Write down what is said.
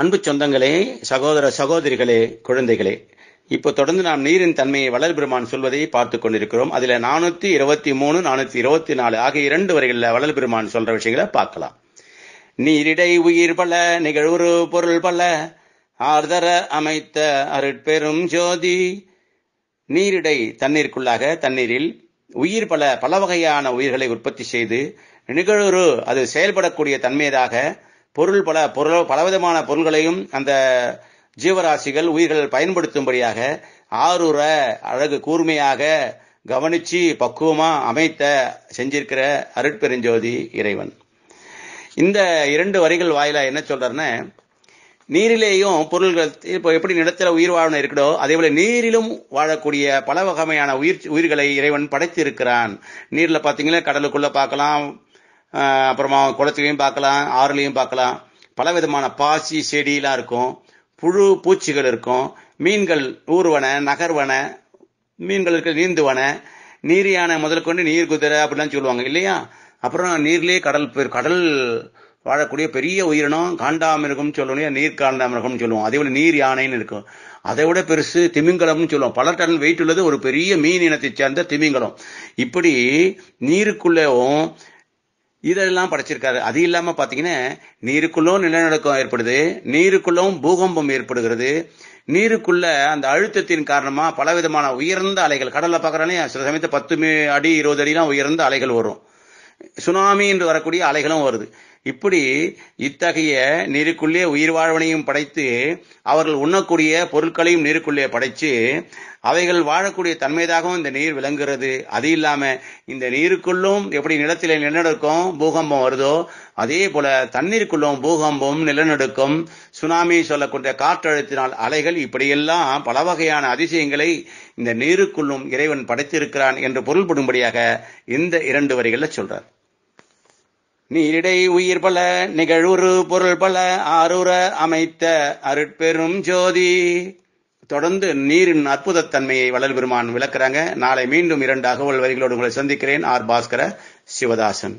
அன்பு சொந்தங்களே சகோதர சகோதரிகளே குழந்தைகளே இப்போ தொடர்ந்து நாம் நீரின் தன்மையை வளர் பெருமான் சொல்வதை பார்த்து கொண்டிருக்கிறோம் அதில் நானூற்றி இருபத்தி மூணு நானூற்றி இருபத்தி நாலு ஆகிய இரண்டு வரைகளில் வளர் பெருமான் சொல்ற விஷயங்களை பார்க்கலாம் நீரிடை உயிர் பல நிகழ்வு பொருள் பல ஆர்தர அமைத்த அருட்பெரும் ஜோதி நீரிடை தண்ணீருக்குள்ளாக தண்ணீரில் உயிர் பல பல வகையான உயிர்களை உற்பத்தி செய்து நிகழ்வுரு அது செயல்படக்கூடிய தன்மையதாக பொருள் பல பொருள் பலவிதமான பொருள்களையும் அந்த ஜீவராசிகள் உயிர்கள் பயன்படுத்தும்படியாக ஆறுற அழகு கூர்மையாக கவனிச்சு பக்குவமா அமைத்த செஞ்சிருக்கிற அருட்பெருஞ்சோதி இறைவன் இந்த இரண்டு வரிகள் வாயிலா என்ன சொல்றேன்னு நீரிலேயும் பொருள்கள் இப்போ எப்படி நிலத்தில் உயிர் வாழணும் இருக்கடோ அதே போல நீரிலும் வாழக்கூடிய பல வகையான உயிர் உயிர்களை இறைவன் படைத்திருக்கிறான் நீரில் பாத்தீங்கன்னா கடலுக்குள்ள பார்க்கலாம் அப்புறமா குளத்துலையும் பார்க்கலாம் ஆறுலையும் பார்க்கலாம் பல விதமான பாசி செடியெலாம் இருக்கும் புழு பூச்சிகள் இருக்கும் மீன்கள் ஊர்வன நகர்வன மீன்களுக்கு நீந்துவன நீரியான முதல் கொண்டு நீர் குதிரை அப்படிலாம் சொல்லுவாங்க இல்லையா அப்புறம் நீர்லேயே கடல் கடல் வாழக்கூடிய பெரிய உயிரினம் காண்டாமிருகம்னு சொல்லணும் நீர் காண்டாமிருகம் சொல்லுவோம் அதே போல நீர் யானைன்னு இருக்கும் அதை விட பெருசு திமிங்கலம்னு சொல்லுவோம் பல டன் வெயிட் உள்ளது ஒரு பெரிய மீன் இனத்தை சேர்ந்த திமிங்கலம் இப்படி நீருக்குள்ளேயும் இதெல்லாம் படைச்சிருக்காரு அது இல்லாம பாத்தீங்கன்னா நீருக்குள்ளும் நிலநடுக்கம் ஏற்படுது நீருக்குள்ளும் பூகம்பம் ஏற்படுகிறது நீருக்குள்ள அந்த அழுத்தத்தின் காரணமா பலவிதமான உயர்ந்த அலைகள் கடல்ல பாக்குறாலே சில சமயத்து பத்து அடி இருபது அடிலாம் உயர்ந்த அலைகள் வரும் சுனாமி என்று வரக்கூடிய அலைகளும் வருது இப்படி இத்தகைய நீருக்குள்ளே உயிர் வாழ்வனையும் படைத்து அவர்கள் உண்ணக்கூடிய பொருட்களையும் நீருக்குள்ளே படைத்து அவைகள் வாழக்கூடிய தன்மைதாகவும் இந்த நீர் விளங்குகிறது அது இல்லாம இந்த நீருக்குள்ளும் எப்படி நிலத்திலே நிலநடுக்கம் பூகம்பம் வருதோ அதே போல தண்ணீருக்குள்ளும் பூகம்பம் நிலநடுக்கம் சுனாமி சொல்லக்கூடிய காற்றழுத்தினால் அலைகள் இப்படியெல்லாம் பல வகையான அதிசயங்களை இந்த நீருக்குள்ளும் இறைவன் படைத்திருக்கிறான் என்று பொருள்படும்படியாக இந்த இரண்டு வரிகளில் சொல்றார் நீரிடை உயிர் பல நிகழ்வுரு பொருள் பல ஆரூர அமைத்த அருட்பெரும் ஜோதி தொடர்ந்து நீரின் அற்புதத்தன்மையை வளர் பெருமான் விளக்குறாங்க நாளை மீண்டும் இரண்டு அகவல் வரிகளோடு உங்களை சந்திக்கிறேன் ஆர் பாஸ்கர சிவதாசன்